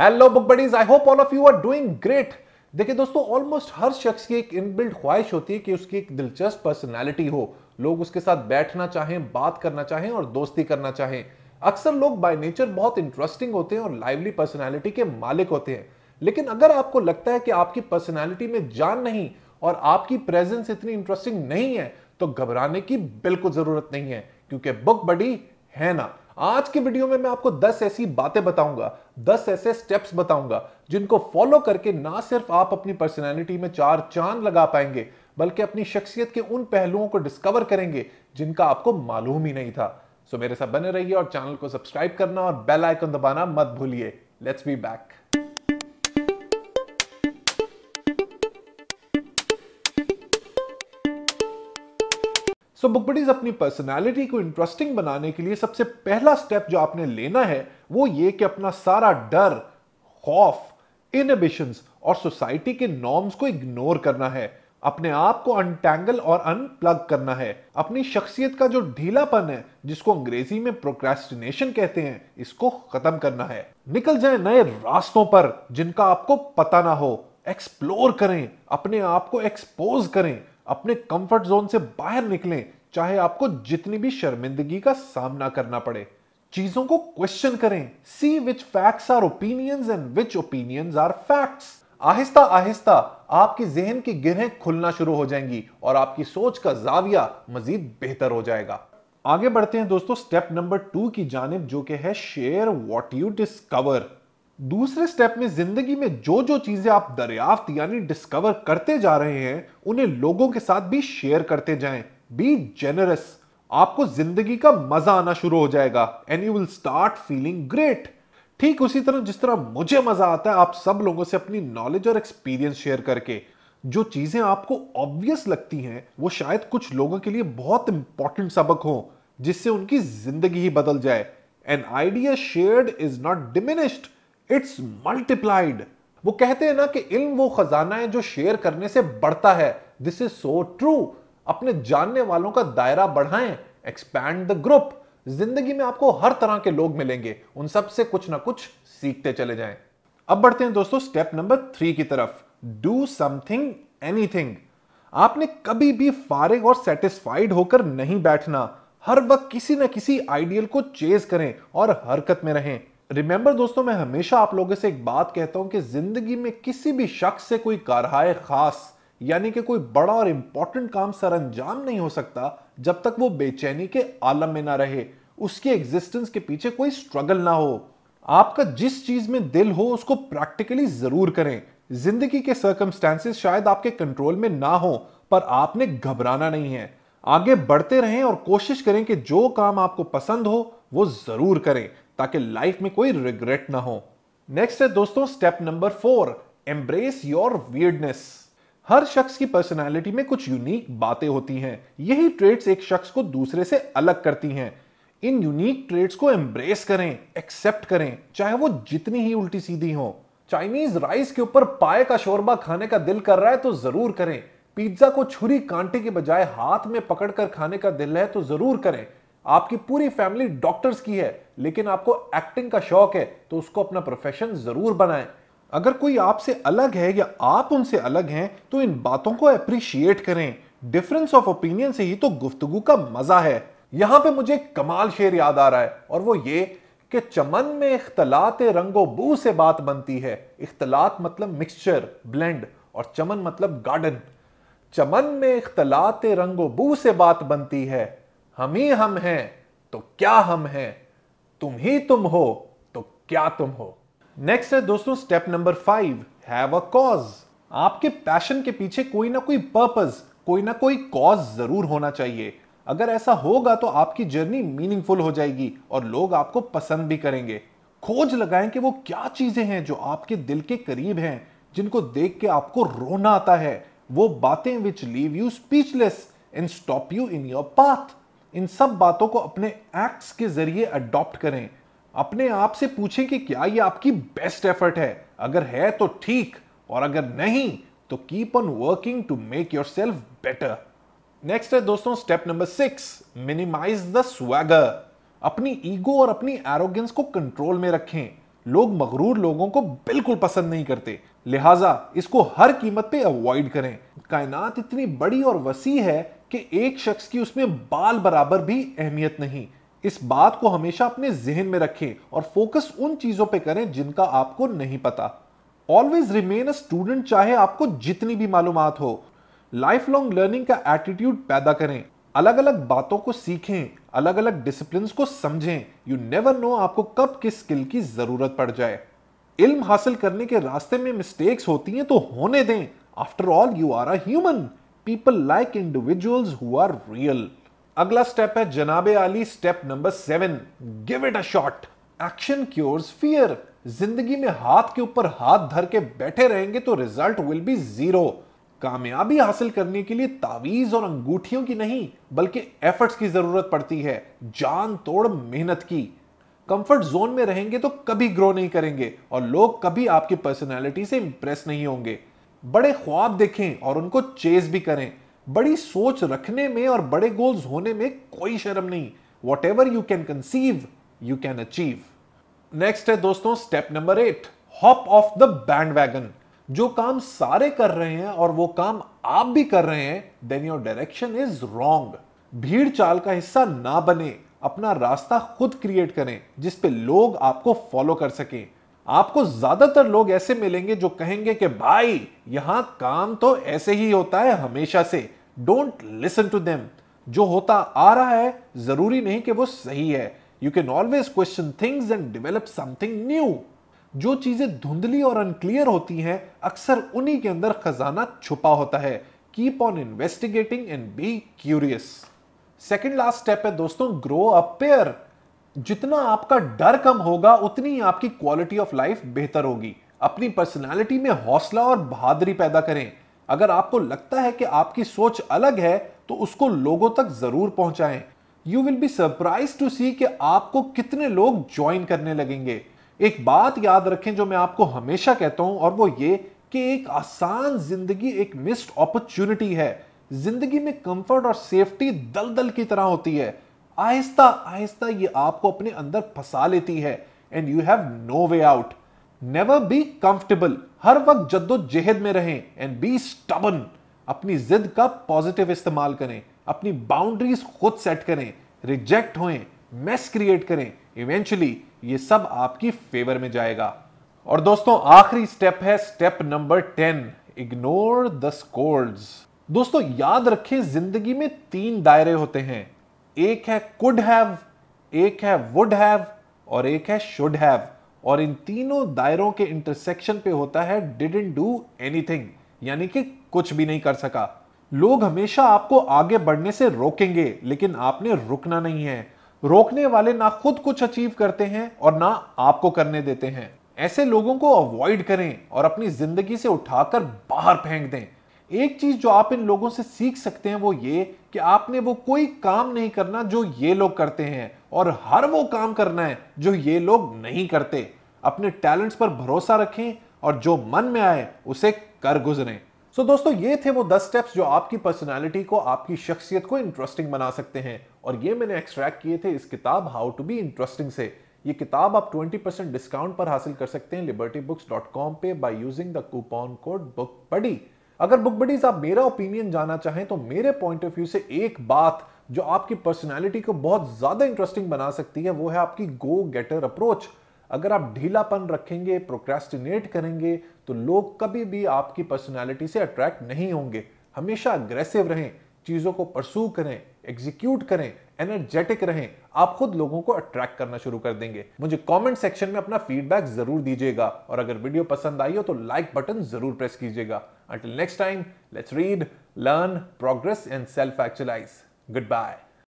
hello book buddies I hope all of you are doing great देखिए दोस्तों almost हर शख्स की एक इनबिल्ट ख्वाहिश होती है कि उसकी एक दिलचस्प पर्सनैलिटी हो लोग उसके साथ बैठना चाहें बात करना चाहें और दोस्ती करना चाहें अक्सर लोग बाय नेचर बहुत इंटरेस्टिंग होते हैं और लाइवली पर्सनैलिटी के मालिक होते हैं लेकिन अगर आपको लगता है कि आपकी पर्सनैलिटी में जान नहीं और आपकी प्रेजेंस इतनी इंटरेस्टिंग नहीं है तो घबराने की बिल्कुल जरूरत नहीं है क्योंकि बुक बडी है ना आज की वीडियो में मैं आपको 10 ऐसी बातें बताऊंगा 10 ऐसे स्टेप्स बताऊंगा जिनको फॉलो करके ना सिर्फ आप अपनी पर्सनैलिटी में चार चांद लगा पाएंगे बल्कि अपनी शख्सियत के उन पहलुओं को डिस्कवर करेंगे जिनका आपको मालूम ही नहीं था सो मेरे साथ बने रहिए और चैनल को सब्सक्राइब करना और बेल आइकन दबाना मत भूलिए let's be back so book buddies अपनी पर्सनैलिटी को इंटरेस्टिंग बनाने के लिए सबसे पहला स्टेप जो आपने लेना है वो ये कि अपना सारा डर खौफ इनहिबिशंस और सोसाइटी के नॉर्म्स को इग्नोर करना है अपने आप को अनटैंगल और अनप्लग करना है अपनी शख्सियत का जो ढीलापन है जिसको अंग्रेजी में प्रोक्रेस्टिनेशन कहते हैं इसको खत्म करना है निकल जाए नए रास्तों पर जिनका आपको पता ना हो एक्सप्लोर करें अपने आप को एक्सपोज करें अपने कंफर्ट जोन से बाहर निकलें चाहे आपको जितनी भी शर्मिंदगी का सामना करना पड़े चीजों को क्वेश्चन करें see which facts are opinions and which opinions are facts आहिस्ता आहिस्ता आपके जहन की गिरहें खुलना शुरू हो जाएंगी और आपकी सोच का जाविया मजीद बेहतर हो जाएगा आगे बढ़ते हैं दोस्तों स्टेप नंबर टू की जानब जो कि है शेयर वॉट यू डिस्कवर दूसरे स्टेप में जिंदगी में जो जो चीजें आप दरियाफ्त यानी डिस्कवर करते जा रहे हैं उन्हें लोगों के साथ भी शेयर करते जाएं बी जेनरस आपको जिंदगी का मजा आना शुरू हो जाएगा and you will start feeling great ठीक उसी तरह जिस तरह मुझे मजा आता है आप सब लोगों से अपनी नॉलेज और एक्सपीरियंस शेयर करके जो चीजें आपको ऑब्वियस लगती हैं वो शायद कुछ लोगों के लिए बहुत इंपॉर्टेंट सबक हो जिससे उनकी जिंदगी ही बदल जाए an idea shared is not diminished it's multiplied वो कहते हैं ना कि इल्म वो खजाना है जो शेयर करने से बढ़ता है दिस इज सो ट्रू अपने जानने वालों का दायरा बढ़ाएं एक्सपैंड द ग्रुप जिंदगी में आपको हर तरह के लोग मिलेंगे उन सब से कुछ ना कुछ सीखते चले जाएं अब बढ़ते हैं दोस्तों स्टेप नंबर थ्री की तरफ डू समथिंग एनीथिंग आपने कभी भी फारिग और सेटिस्फाइड होकर नहीं बैठना हर वक्त किसी ना किसी आइडियल को चेज करें और हरकत में रहें रिमेंबर दोस्तों मैं हमेशा आप लोगों से एक बात कहता हूं कि जिंदगी में किसी भी शख्स से कोई कारहाय खास यानी कि कोई बड़ा और इंपॉर्टेंट काम सर अंजाम नहीं हो सकता जब तक वो बेचैनी के आलम में ना रहे उसकी एग्जिस्टेंस के पीछे कोई स्ट्रगल ना हो आपका जिस चीज में दिल हो उसको प्रैक्टिकली जरूर करें जिंदगी के सर्कमस्टेंसेस शायद आपके कंट्रोल में ना हो पर आपने घबराना नहीं है आगे बढ़ते रहें और कोशिश करें कि जो काम आपको पसंद हो वो जरूर करें ताकि लाइफ में कोई रिग्रेट ना हो नेक्स्ट है दोस्तों step number four embrace your weirdness हर शख्स की पर्सनालिटी में कुछ यूनिक बातें होती हैं यही ट्रेड्स एक शख्स को दूसरे से अलग करती हैं इन यूनिक ट्रेड्स को एम्ब्रेस करें एक्सेप्ट करें चाहे वो जितनी ही उल्टी सीधी हो चाइनीज राइस के ऊपर पाए का शोरबा खाने का दिल कर रहा है तो जरूर करें पिज्जा को छुरी कांटे के बजाय हाथ में पकड़कर खाने का दिल है तो जरूर करें आपकी पूरी फैमिली डॉक्टर्स की है लेकिन आपको एक्टिंग का शौक है तो उसको अपना प्रोफेशन ज़रूर बनाएं अगर कोई आपसे अलग है या आप उनसे अलग हैं तो इन बातों को अप्रिशिएट करें डिफरेंस ऑफ ओपिनियन से ही तो गुफ्तगु का मजा है यहां पे मुझे कमाल शेर याद आ रहा है और वो ये कि चमन में इख्तलात रंगो बू से बात बनती है इख्तलात मतलब मिक्सचर ब्लेंड और चमन मतलब गार्डन चमन में इख्तलात रंगो बू से बात बनती है हम ही हम हैं तो क्या हम हैं तुम ही तुम हो तो क्या तुम हो नेक्स्ट है दोस्तों step number five have a cause आपके पैशन के पीछे कोई ना कोई पर्पज कोई ना कोई कॉज जरूर होना चाहिए अगर ऐसा होगा तो आपकी जर्नी मीनिंगफुल हो जाएगी और लोग आपको पसंद भी करेंगे खोज लगाएं कि वो क्या चीजें हैं जो आपके दिल के करीब हैं जिनको देख के आपको रोना आता है वो बातें which leave you speechless and stop you in your path इन सब बातों को अपने एक्ट्स के जरिए अडॉप्ट करें अपने आप से पूछें कि क्या ये आपकी बेस्ट एफर्ट है अगर है तो ठीक और अगर नहीं तो keep on working to make yourself better next है दोस्तों step number six minimize the swagger अपनी ईगो और अपनी एरोगेंस को कंट्रोल में रखें लोग मगरूर लोगों को बिल्कुल पसंद नहीं करते लिहाजा इसको हर कीमत पे अवॉइड करें कायनात इतनी बड़ी और वसी है कि एक शख्स की उसमें बाल बराबर भी अहमियत नहीं इस बात को हमेशा अपने जहन में रखें और फोकस उन चीजों पे करें जिनका आपको नहीं पता ऑलवेज रिमेन अ स्टूडेंट चाहे आपको जितनी भी मालूम हो लाइफ लॉन्ग लर्निंग का एटीट्यूड पैदा करें अलग अलग बातों को सीखें अलग अलग डिसिप्लिन को समझें यू नेवर नो आपको कब किस स्किल की जरूरत पड़ जाए इल्म हासिल करने के रास्ते में मिस्टेक्स होती हैं तो होने दें after all you are a human people like individuals who are real अगला स्टेप है जनाबे आली step number seven give it a shot action cures fear जिंदगी में हाथ के ऊपर हाथ धर के बैठे रहेंगे तो रिजल्ट विल बी जीरो कामयाबी हासिल करने के लिए तावीज और अंगूठियों की नहीं बल्कि एफर्ट्स की जरूरत पड़ती है जान तोड़ मेहनत की कंफर्ट जोन में रहेंगे तो कभी ग्रो नहीं करेंगे और लोग कभी आपकी पर्सनैलिटी से इंप्रेस नहीं होंगे बड़े ख्वाब देखें और उनको चेज भी करें बड़ी सोच रखने में और बड़े गोल्स होने में कोई शर्म नहीं whatever you can conceive you can achieve next है दोस्तों step number eight hop off the bandwagon जो काम सारे कर रहे हैं और वो काम आप भी कर रहे हैं then your direction is wrong भीड़ चाल का हिस्सा ना बने अपना रास्ता खुद क्रिएट करें जिसपे लोग आपको फॉलो कर सकें आपको ज्यादातर लोग ऐसे मिलेंगे जो कहेंगे कि भाई यहां काम तो ऐसे ही होता है हमेशा से डोंट लिसन टू देम जो होता आ रहा है जरूरी नहीं कि वो सही है you can always question things and develop something new जो चीजें धुंधली और अनक्लियर होती हैं अक्सर उन्हीं के अंदर खजाना छुपा होता है keep on investigating and be curious second last step है दोस्तों ग्रो अ पेयर जितना आपका डर कम होगा उतनी आपकी क्वालिटी ऑफ लाइफ बेहतर होगी अपनी पर्सनालिटी में हौसला और बहादुरी पैदा करें अगर आपको लगता है कि आपकी सोच अलग है तो उसको लोगों तक जरूर पहुंचाएं you will be surprise to see कि आपको कितने लोग ज्वाइन करने लगेंगे एक बात याद रखें जो मैं आपको हमेशा कहता हूं और वो ये कि एक आसान जिंदगी एक मिस्ड अपॉर्चुनिटी है जिंदगी में कंफर्ट और सेफ्टी दलदल की तरह होती है आहिस्ता आहिस्ता ये आपको अपने अंदर फंसा लेती है and you have no way out never be comfortable हर वक्त जद्दोजहद में रहें एंड बी स्टबन अपनी जिद का पॉजिटिव इस्तेमाल करें अपनी बाउंड्रीज खुद सेट करें रिजेक्ट होएं मेस क्रिएट करें इवेंचुअली ये सब आपकी फेवर में जाएगा और दोस्तों आखिरी स्टेप है step number ten ignore the scores दोस्तों याद रखें जिंदगी में तीन दायरे होते हैं एक है कुड हैव एक है वुड हैव और एक है शुड हैव और इन तीनों दायरों के इंटरसेक्शन पे होता है डिडेंट डू एनीथिंग यानी कि कुछ भी नहीं कर सका लोग हमेशा आपको आगे बढ़ने से रोकेंगे लेकिन आपने रुकना नहीं है रोकने वाले ना खुद कुछ अचीव करते हैं और ना आपको करने देते हैं ऐसे लोगों को अवॉइड करें और अपनी जिंदगी से उठाकर बाहर फेंक दें एक चीज जो आप इन लोगों से सीख सकते हैं वो ये कि आपने वो कोई काम नहीं करना जो ये लोग करते हैं और हर वो काम करना है जो ये लोग नहीं करते अपने टैलेंट्स पर भरोसा रखें और जो मन में आए उसे कर गुजरें सो so दोस्तों ये थे वो दस स्टेप्स जो आपकी पर्सनालिटी को आपकी शख्सियत को इंटरेस्टिंग बना सकते हैं और ये मैंने एक्सट्रैक्ट किए थे इस किताब हाउ टू बी इंटरेस्टिंग से ये किताब आप 20% डिस्काउंट पर हासिल कर सकते हैं लिबर्टी बुक्स डॉट कॉम पे by using the coupon code book पड़ी अगर बुक बडीज आप मेरा ओपिनियन जानना चाहें तो मेरे पॉइंट ऑफ व्यू से एक बात जो आपकी पर्सनैलिटी को बहुत ज़्यादा इंटरेस्टिंग बना सकती है वो है आपकी गो गेटर अप्रोच अगर आप ढीलापन रखेंगे प्रोक्रेस्टिनेट करेंगे तो लोग कभी भी आपकी पर्सनैलिटी से अट्रैक्ट नहीं होंगे हमेशा अग्रेसिव रहें चीज़ों को परसू करें एग्जीक्यूट करें एनर्जेटिक रहें आप खुद लोगों को अट्रैक्ट करना शुरू कर देंगे मुझे कमेंट सेक्शन में अपना फीडबैक जरूर दीजिएगा और अगर वीडियो पसंद आई हो तो लाइक बटन जरूर प्रेस कीजिएगा until next time let's read learn progress and self actualize good bye